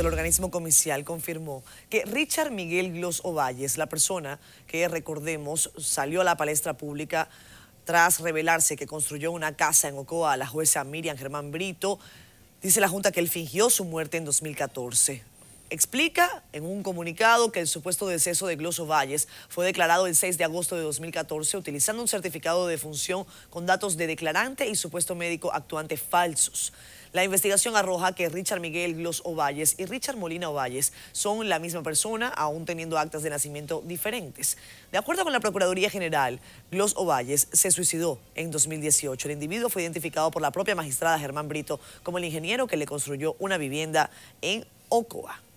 El organismo comicial confirmó que Richard Miguel Glos Ovalles, la persona que recordemos salió a la palestra pública tras revelarse que construyó una casa en Ocoa, a la jueza Miriam Germán Brito, dice la Junta que él fingió su muerte en 2014 explica en un comunicado que el supuesto deceso de Glos Ovalles fue declarado el 6 de agosto de 2014 utilizando un certificado de función con datos de declarante y supuesto médico actuante falsos. La investigación arroja que Richard Miguel Glos Ovalles y Richard Molina Ovalles son la misma persona, aún teniendo actas de nacimiento diferentes. De acuerdo con la Procuraduría General, Glos Ovalles se suicidó en 2018. El individuo fue identificado por la propia magistrada Germán Brito como el ingeniero que le construyó una vivienda en Ocoa.